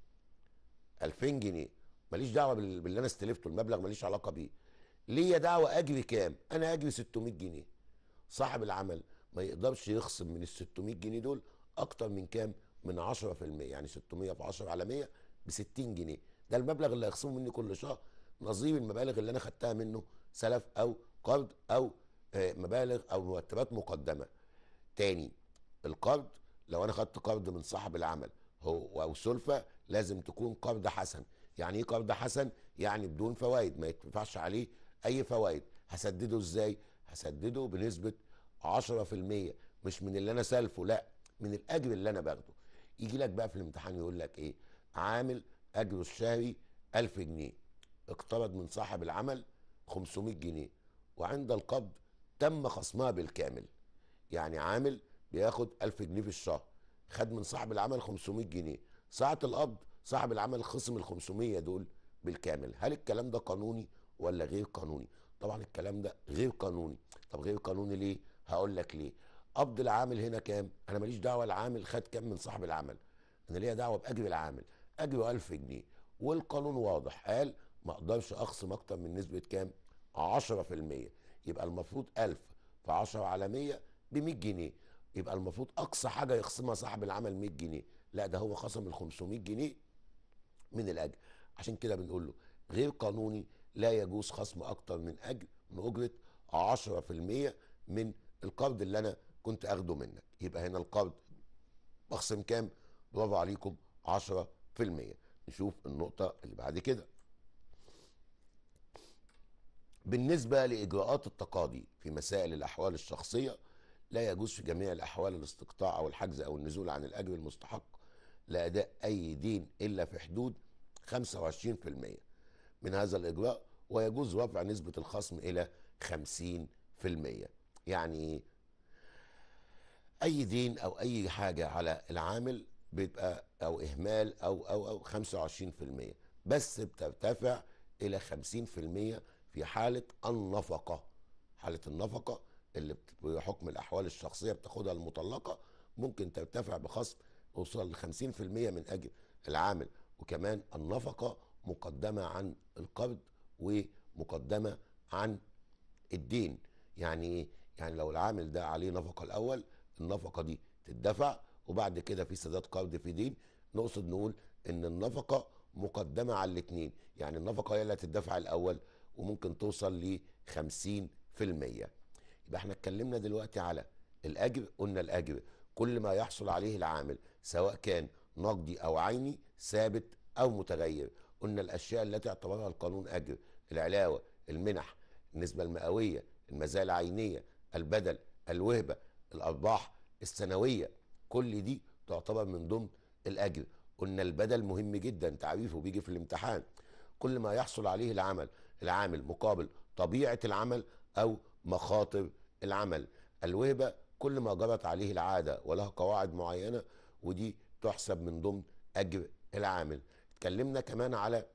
2000 جنيه ماليش دعوه باللي انا استلفته المبلغ ماليش علاقه بيه ليا دعوه اجري كام انا اجري 600 جنيه صاحب العمل ما يقدرش يخصم من ال 600 جنيه دول اكتر من كام من 10% يعني 600 في 10 على 100 ب 60 جنيه ده المبلغ اللي هيخصمه مني كل شهر نظير المبالغ اللي انا خدتها منه سلف او قرض او آه، مبالغ او مرتبات مقدمه تاني القرض لو انا خدت قرض من صاحب العمل هو او سلفه لازم تكون قرض حسن يعني ايه قرض حسن يعني بدون فوائد ما يدفعش عليه اي فوائد هسدده ازاي هسدده بنسبه 10% مش من اللي انا سالفه لا من الاجر اللي انا باخده يجي لك بقى في الامتحان يقول لك ايه عامل اجره الشهري 1000 جنيه اقترض من صاحب العمل 500 جنيه وعند القبض تم خصمها بالكامل يعني عامل بياخد 1000 جنيه في الشهر خد من صاحب العمل 500 جنيه ساعة القبض صاحب العمل خصم ال 500 دول بالكامل هل الكلام ده قانوني ولا غير قانوني طبعا الكلام ده غير قانوني طب غير قانوني ليه هقول لك ليه قبض العامل هنا كام انا ماليش دعوه العامل خد كام من صاحب العمل انا ليا دعوه باجر العامل اجره 1000 جنيه والقانون واضح قال ما اقدرش اخصم اكتر من نسبه كام 10% يبقى المفروض 1000 في 10 على 100 ب 100 جنيه يبقى المفروض اقصى حاجه يخصمها صاحب العمل 100 جنيه لا ده هو خصم ال 500 جنيه من الاجر عشان كده بنقول له غير قانوني لا يجوز خصم اكتر من اجر من اجره 10% من القرض اللي انا كنت اخده منك يبقى هنا القرض بخصم كام برافو عليكم 10% نشوف النقطه اللي بعد كده بالنسبة لإجراءات التقاضي في مسائل الأحوال الشخصية لا يجوز في جميع الأحوال الاستقطاع أو الحجز أو النزول عن الأجر المستحق لأداء أي دين إلا في حدود 25% من هذا الإجراء ويجوز رفع نسبة الخصم إلى 50% يعني أي دين أو أي حاجة على العامل بيبقى أو إهمال أو أو أو 25% بس بترتفع إلى 50% في حاله النفقه حاله النفقه اللي بحكم الاحوال الشخصيه بتاخدها المطلقه ممكن ترتفع بخصم وصل ل 50% من اجر العامل وكمان النفقه مقدمه عن القرض ومقدمه عن الدين يعني ايه؟ يعني لو العامل ده عليه نفقه الاول النفقه دي تدفع وبعد كده في سداد قرض في دين نقصد نقول ان النفقه مقدمه على الاتنين يعني النفقه هي اللي هتدفع الاول وممكن توصل ل 50% يبقى احنا اتكلمنا دلوقتي على الاجر قلنا الاجر كل ما يحصل عليه العامل سواء كان نقدي او عيني ثابت او متغير قلنا الاشياء التي اعتبرها القانون اجر العلاوه المنح النسبه المئويه المزايا العينيه البدل الوهبه الارباح السنويه كل دي تعتبر من ضمن الاجر قلنا البدل مهم جدا تعريفه بيجي في الامتحان كل ما يحصل عليه العمل العامل مقابل طبيعه العمل او مخاطر العمل الوهبه كل ما جرت عليه العاده ولها قواعد معينه ودي تحسب من ضمن اجر العامل اتكلمنا كمان على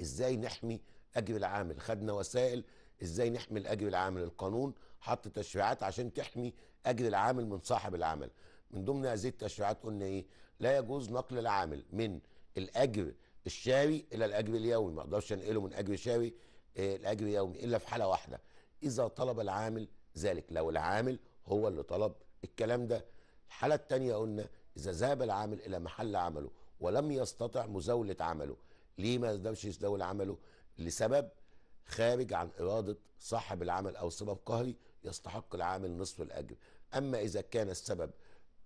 ازاي نحمي اجر العامل خدنا وسائل ازاي نحمي الاجر العامل القانون حط تشريعات عشان تحمي اجر العامل من صاحب العمل من ضمن هذه التشريعات قلنا ايه لا يجوز نقل العامل من الاجر الشاوي الى الاجر اليومي ما اقدرش انقله من اجر شاوي آه، لاجر يومي الا في حاله واحده اذا طلب العامل ذلك لو العامل هو اللي طلب الكلام ده الحاله الثانيه قلنا اذا ذهب العامل الى محل عمله ولم يستطع مزاوله عمله ليه ما يقدرش يزاول عمله لسبب خارج عن اراده صاحب العمل او سبب قهري يستحق العامل نصف الاجر اما اذا كان السبب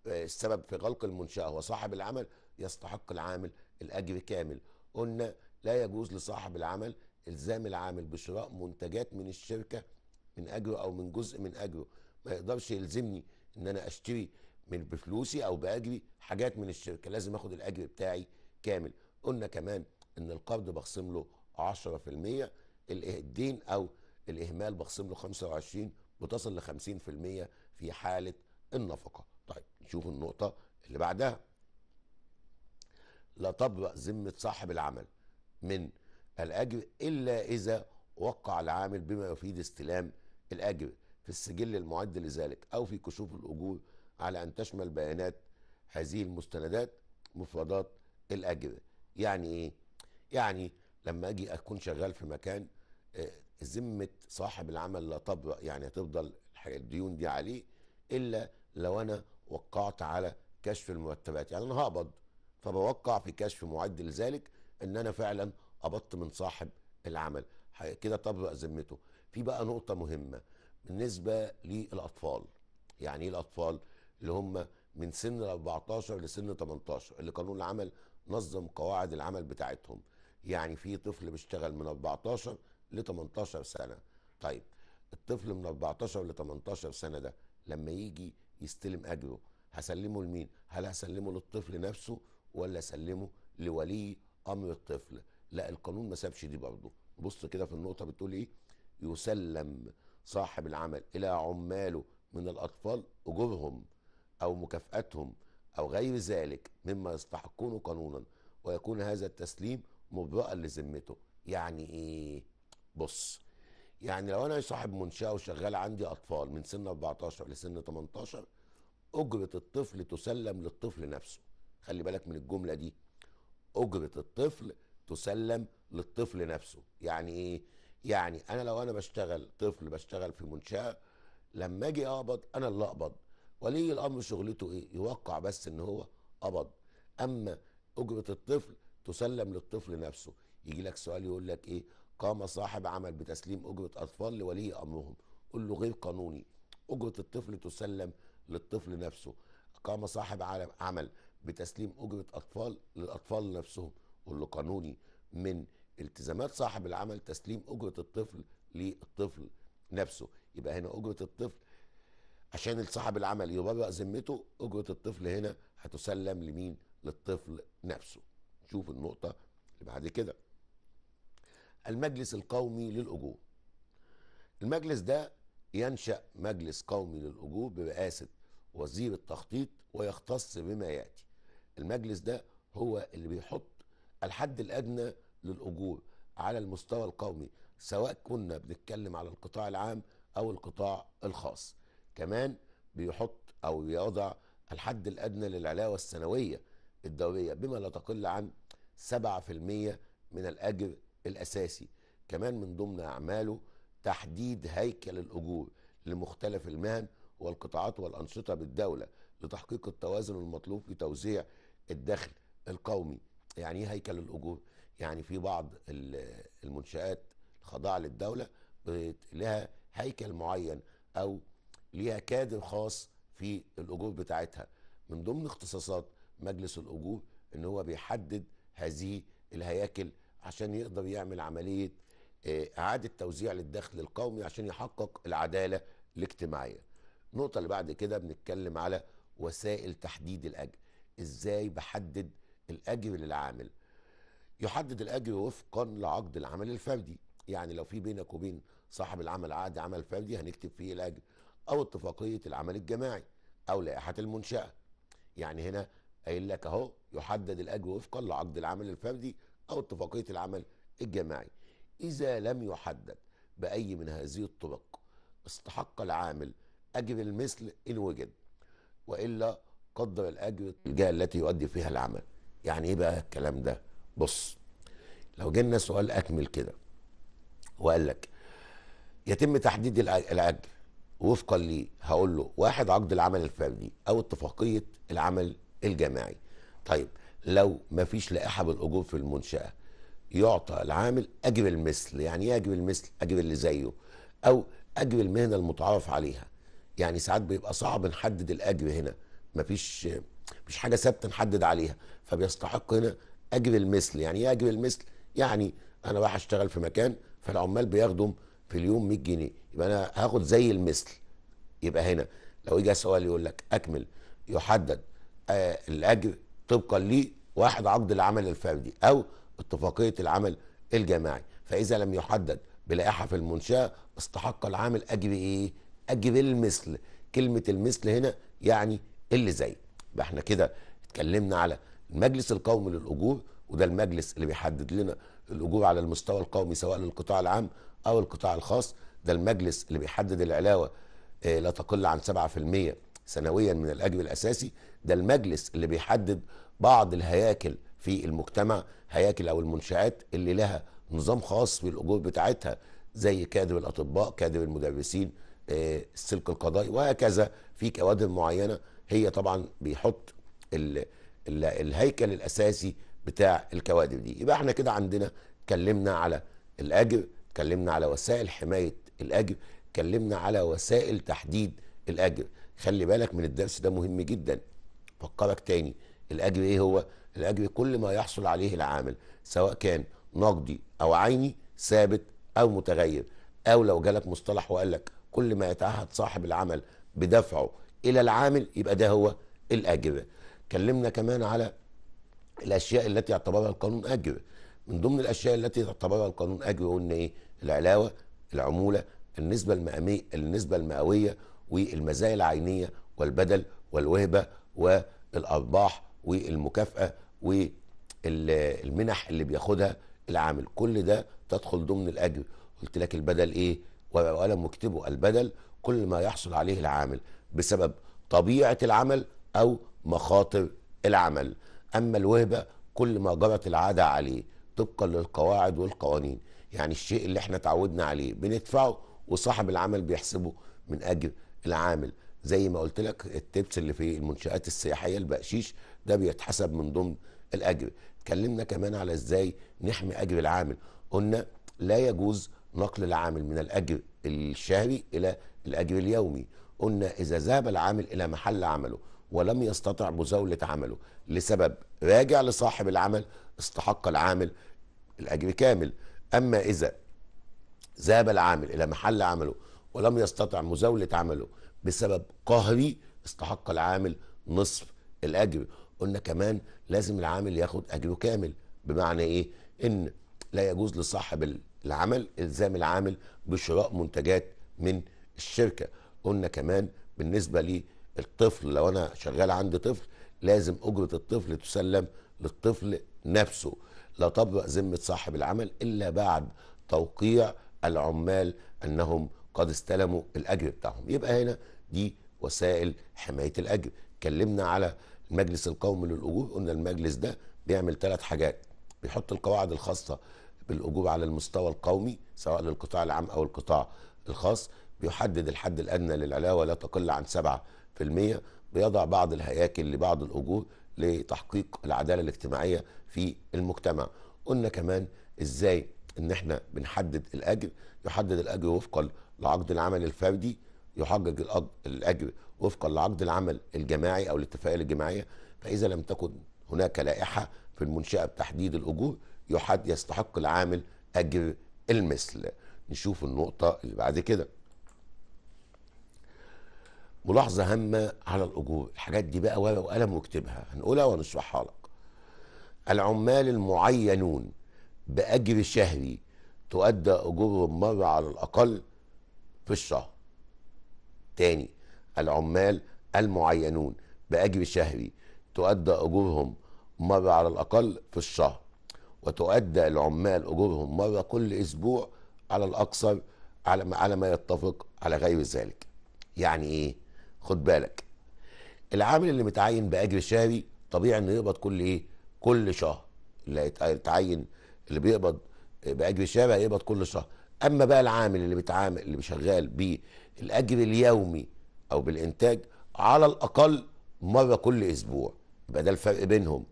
آه، السبب في غلق المنشاه هو صاحب العمل يستحق العامل الاجر كامل قلنا لا يجوز لصاحب العمل الزام العامل بشراء منتجات من الشركه من اجره او من جزء من اجره ما يقدرش يلزمني ان انا اشتري من بفلوسي او باجري حاجات من الشركه لازم اخد الاجر بتاعي كامل قلنا كمان ان القرض بخصم له 10% الدين او الاهمال بخصم له 25 بتصل ل 50% في حاله النفقه طيب نشوف النقطه اللي بعدها لا تبرأ ذمة صاحب العمل من الأجر إلا إذا وقع العامل بما يفيد استلام الأجر في السجل المعد لذلك أو في كشوف الأجور على أن تشمل بيانات هذه المستندات مفردات الأجر يعني إيه؟ يعني لما أجي أكون شغال في مكان آه، ذمة صاحب العمل لا تبرأ يعني هتفضل الديون دي عليه إلا لو أنا وقعت على كشف المرتبات يعني أنا هقبض فبوقع في كشف معدل ذلك ان انا فعلا قبضت من صاحب العمل كده تبرأ ذمته في بقى نقطة مهمة بالنسبة للأطفال يعني ايه الأطفال اللي هم من سن 14 لسن 18 اللي قانون العمل نظم قواعد العمل بتاعتهم يعني في طفل بيشتغل من 14 ل 18 سنة طيب الطفل من 14 ل 18 سنة ده لما يجي يستلم أجره هسلمه لمين؟ هل هسلمه للطفل نفسه ولا سلمه لولي امر الطفل لا القانون ما سابش دي برضه بص كده في النقطه بتقول ايه يسلم صاحب العمل الى عماله من الاطفال اجورهم او مكافاتهم او غير ذلك مما يستحقونه قانونا ويكون هذا التسليم مبرأ لذمته يعني ايه بص يعني لو انا صاحب منشاه وشغال عندي اطفال من سن 14 لسن 18 اجره الطفل تسلم للطفل نفسه خلي بالك من الجمله دي اجره الطفل تسلم للطفل نفسه يعني ايه يعني انا لو انا بشتغل طفل بشتغل في منشاه لما اجي اقبض انا اللي اقبض ولي الامر شغلته ايه يوقع بس ان هو قبض اما اجره الطفل تسلم للطفل نفسه يجي لك سؤال يقول لك ايه قام صاحب عمل بتسليم اجره اطفال لولي امرهم قل له غير قانوني اجره الطفل تسلم للطفل نفسه قام صاحب عمل بتسليم اجره اطفال للاطفال نفسهم واللي قانوني من التزامات صاحب العمل تسليم اجره الطفل للطفل نفسه يبقى هنا اجره الطفل عشان صاحب العمل يبرأ ذمته اجره الطفل هنا هتسلم لمين للطفل نفسه شوف النقطه اللي بعد كده المجلس القومي للاجور المجلس ده ينشأ مجلس قومي للأجور برئاسة وزير التخطيط ويختص بما يأتي المجلس ده هو اللي بيحط الحد الادنى للاجور على المستوى القومي سواء كنا بنتكلم على القطاع العام او القطاع الخاص كمان بيحط او بيوضع الحد الادنى للعلاوه السنويه الدوريه بما لا تقل عن 7% من الاجر الاساسي كمان من ضمن اعماله تحديد هيكل الاجور لمختلف المهن والقطاعات والانشطه بالدوله لتحقيق التوازن المطلوب في توزيع الدخل القومي يعني ايه هيكل الاجور يعني في بعض المنشات الخاضعه للدوله لها هيكل معين او ليها كادر خاص في الاجور بتاعتها من ضمن اختصاصات مجلس الاجور ان هو بيحدد هذه الهياكل عشان يقدر يعمل عمليه آه، اعاده توزيع للدخل القومي عشان يحقق العداله الاجتماعيه النقطه اللي بعد كده بنتكلم على وسائل تحديد الاجر ازاي بحدد الاجر للعامل يحدد الاجر وفقا لعقد العمل الفردي يعني لو في بينك وبين صاحب العمل عقد عمل فردي هنكتب فيه الاجر او اتفاقيه العمل الجماعي او لائحه المنشاه يعني هنا قايل لك اهو يحدد الاجر وفقا لعقد العمل الفردي او اتفاقيه العمل الجماعي اذا لم يحدد باي من هذه الطرق استحق العامل اجر المثل ان وجد والا قدر الاجر الجهه التي يؤدي فيها العمل يعني ايه بقى الكلام ده بص لو جينا سؤال اكمل كده وقال لك يتم تحديد الاجر وفقا ليه هقول له واحد عقد العمل الفردي او اتفاقيه العمل الجماعي طيب لو ما فيش لائحه بالاجور في المنشاه يعطى العامل اجر المثل يعني ايه اجر المثل اجر اللي زيه او اجر المهنه المتعارف عليها يعني ساعات بيبقى صعب نحدد الاجر هنا مفيش مفيش حاجه ثابته نحدد عليها فبيستحق هنا اجر المثل يعني ايه اجر المثل يعني انا رايح اشتغل في مكان فالعمال بياخدوا في اليوم 100 جنيه يبقى انا هاخد زي المثل يبقى هنا لو يجي سؤال يقول لك اكمل يحدد آه الاجر طبقا لي واحد عقد العمل الفردي او اتفاقيه العمل الجماعي فاذا لم يحدد بلائحه في المنشاه استحق العامل اجر ايه اجر المثل كلمه المثل هنا يعني اللي زي يبقى احنا كده اتكلمنا على المجلس القومي للاجور وده المجلس اللي بيحدد لنا الاجور على المستوى القومي سواء للقطاع العام او القطاع الخاص ده المجلس اللي بيحدد العلاوه آه، لا تقل عن 7% سنويا من الاجر الاساسي ده المجلس اللي بيحدد بعض الهياكل في المجتمع هياكل او المنشات اللي لها نظام خاص بالاجور بتاعتها زي كادر الاطباء كادر المدرسين السلك آه، القضائي وهكذا في كوادر معينه هي طبعا بيحط ال ال الهيكل الاساسي بتاع الكوادر دي يبقى احنا كده عندنا اتكلمنا على الاجر اتكلمنا على وسائل حمايه الاجر اتكلمنا على وسائل تحديد الاجر خلي بالك من الدرس ده مهم جدا فكرك تاني الاجر ايه هو الاجر كل ما يحصل عليه العامل سواء كان نقدي او عيني ثابت او متغير او لو جالك مصطلح وقال لك كل ما يتعهد صاحب العمل بدفعه الى العامل يبقى ده هو الاجر كلمنا كمان على الاشياء التي اعتبرها القانون اجر من ضمن الاشياء التي تعتبرها القانون اجر قلنا ايه العلاوه العموله النسبه المئويه النسبه المئويه والمزايا العينيه والبدل والوهبه والارباح والمكافاه والمنح اللي بياخدها العامل كل ده تدخل ضمن الاجر قلت لك البدل ايه ورقه وقلم واكتبه البدل كل ما يحصل عليه العامل بسبب طبيعه العمل او مخاطر العمل اما الوهبه كل ما جرت العاده عليه طبقا للقواعد والقوانين يعني الشيء اللي احنا تعودنا عليه بندفعه وصاحب العمل بيحسبه من اجر العامل زي ما قلت لك التبس اللي في المنشات السياحيه البقشيش ده بيتحسب من ضمن الاجر اتكلمنا كمان على ازاي نحمي اجر العامل قلنا لا يجوز نقل العامل من الاجر الشهري الى الاجر اليومي قلنا إذا ذهب العامل إلى محل عمله ولم يستطع مزاولة عمله لسبب راجع لصاحب العمل استحق العامل الأجر كامل أما إذا ذهب العامل إلى محل عمله ولم يستطع مزاولة عمله بسبب قهري استحق العامل نصف الأجر قلنا كمان لازم العامل ياخد أجره كامل بمعنى إيه؟ إن لا يجوز لصاحب العمل إلزام العامل بشراء منتجات من الشركة قلنا كمان بالنسبه للطفل لو انا شغال عندي طفل لازم اجره الطفل تسلم للطفل نفسه لا تبرأ ذمه صاحب العمل الا بعد توقيع العمال انهم قد استلموا الاجر بتاعهم يبقى هنا دي وسائل حمايه الاجر اتكلمنا على المجلس القومي للاجور قلنا المجلس ده بيعمل ثلاث حاجات بيحط القواعد الخاصه بالاجور على المستوى القومي سواء للقطاع العام او القطاع الخاص بيحدد الحد الادنى للعلاوه لا تقل عن 7% بيضع بعض الهياكل لبعض الاجور لتحقيق العداله الاجتماعيه في المجتمع قلنا كمان ازاي ان احنا بنحدد الاجر يحدد الاجر وفقا لعقد العمل الفردي يحقق الاجر وفقا لعقد العمل الجماعي او الاتفاقيه الجماعيه فاذا لم تكن هناك لائحه في المنشاه بتحديد الاجور يحد يستحق العامل اجر المثل نشوف النقطه اللي بعد كده ملاحظة هامة على الأجور الحاجات دي بقى ورقة وقلم واكتبها هنقولها ونشرحها لك العمال المعينون بأجر شهري تؤدى أجورهم مرة على الأقل في الشهر تاني العمال المعينون بأجر شهري تؤدى أجورهم مرة على الأقل في الشهر وتؤدى العمال أجورهم مرة كل أسبوع على الأكثر على ما, على ما يتفق على غير ذلك يعني إيه؟ خد بالك العامل اللي متعين باجر شهري طبيعي انه يقبض كل ايه كل شهر اللي هيتعين اللي بيقبض باجر شهري هيقبض كل شهر اما بقى العامل اللي بيتعامل اللي شغال بالاجر اليومي او بالانتاج على الاقل مره كل اسبوع يبقى ده الفرق بينهم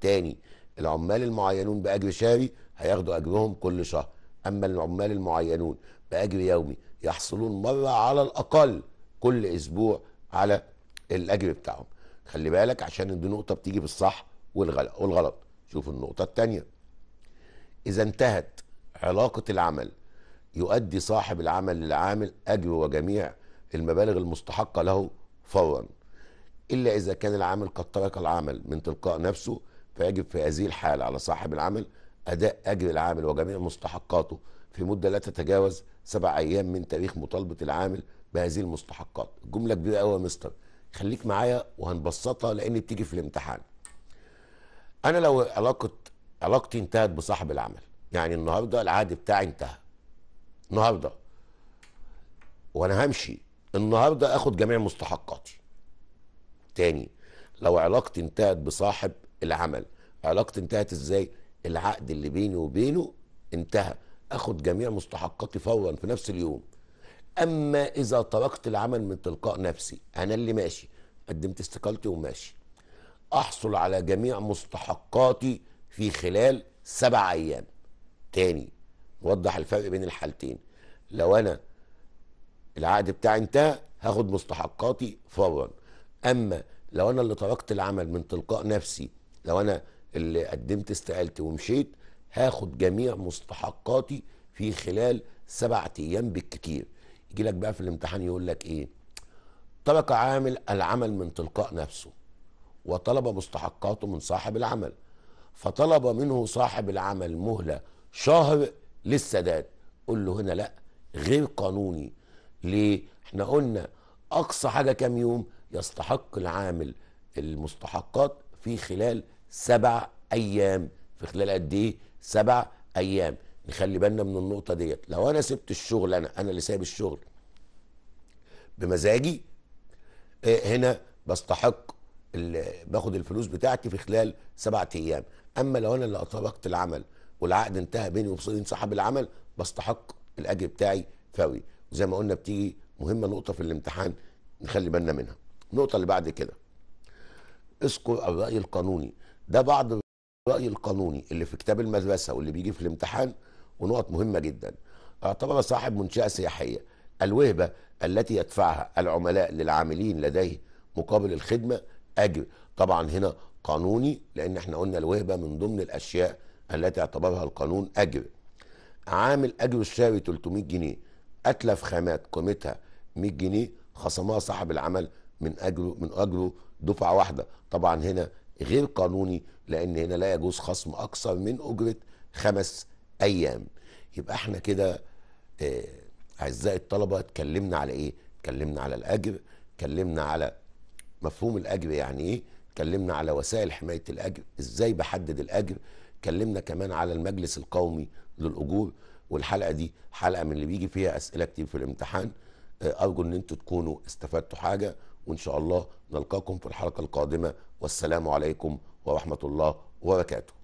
تاني العمال المعينون باجر شهري هياخدوا اجرهم كل شهر اما العمال المعينون باجر يومي يحصلون مره على الاقل كل اسبوع على الاجر بتاعهم خلي بالك عشان دي نقطه بتيجي بالصح والغلط شوف النقطه الثانيه اذا انتهت علاقه العمل يؤدي صاحب العمل للعامل اجر وجميع المبالغ المستحقه له فورا الا اذا كان العامل قد ترك العمل من تلقاء نفسه فيجب في هذه الحاله على صاحب العمل اداء اجر العامل وجميع مستحقاته في مده لا تتجاوز سبع ايام من تاريخ مطالبه العامل بهذه المستحقات جمله كبيره قوي يا مستر خليك معايا وهنبسطها لان بتيجي في الامتحان انا لو علاقه علاقتي انتهت بصاحب العمل يعني النهارده العقد بتاعي انتهى النهارده وانا همشي النهارده اخد جميع مستحقاتي تاني لو علاقتي انتهت بصاحب العمل علاقتي انتهت ازاي العقد اللي بيني وبينه انتهى اخد جميع مستحقاتي فورا في نفس اليوم اما اذا تركت العمل من تلقاء نفسي انا اللي ماشي قدمت استقالتي وماشي احصل على جميع مستحقاتي في خلال سبع ايام تاني وضح الفرق بين الحالتين لو انا العقد بتاعي انتهى هاخد مستحقاتي فورا اما لو انا اللي تركت العمل من تلقاء نفسي لو انا اللي قدمت استقالتي ومشيت هاخد جميع مستحقاتي في خلال سبعة ايام بالكتير يجي لك بقى في الامتحان يقول لك ايه طلق عامل العمل من تلقاء نفسه وطلب مستحقاته من صاحب العمل فطلب منه صاحب العمل مهلة شهر للسداد قل له هنا لا غير قانوني ليه احنا قلنا اقصى حاجة كام يوم يستحق العامل المستحقات في خلال سبع ايام في خلال قد ايه سبع ايام نخلي بالنا من النقطه ديت لو انا سبت الشغل انا انا اللي سايب الشغل بمزاجي آه، هنا بستحق باخد الفلوس بتاعتي في خلال سبعة ايام اما لو انا اللي أطبقت العمل والعقد انتهى بيني وبين صاحب العمل بستحق الاجر بتاعي فوري وزي ما قلنا بتيجي مهمه نقطه في الامتحان نخلي بالنا منها النقطه اللي بعد كده اذكر الراي القانوني ده بعض الراي القانوني اللي في كتاب المدرسه واللي بيجي في الامتحان ونقط مهمه جدا اعتبر صاحب منشاه سياحيه الوهبه التي يدفعها العملاء للعاملين لديه مقابل الخدمه اجر طبعا هنا قانوني لان احنا قلنا الوهبه من ضمن الاشياء التي اعتبرها القانون اجر عامل اجر الشهري 300 جنيه اتلف خامات قيمتها 100 جنيه خصمها صاحب العمل من اجره من اجره دفعه واحده طبعا هنا غير قانوني لان هنا لا يجوز خصم اكثر من اجره خمس ايام يبقى احنا كده آه، اعزائي الطلبه اتكلمنا على ايه اتكلمنا على الاجر اتكلمنا على مفهوم الاجر يعني ايه اتكلمنا على وسائل حمايه الاجر ازاي بحدد الاجر اتكلمنا كمان على المجلس القومي للاجور والحلقه دي حلقه من اللي بيجي فيها اسئله كتير في الامتحان آه، ارجو ان انتوا تكونوا استفدتوا حاجه وان شاء الله نلقاكم في الحلقه القادمه والسلام عليكم ورحمه الله وبركاته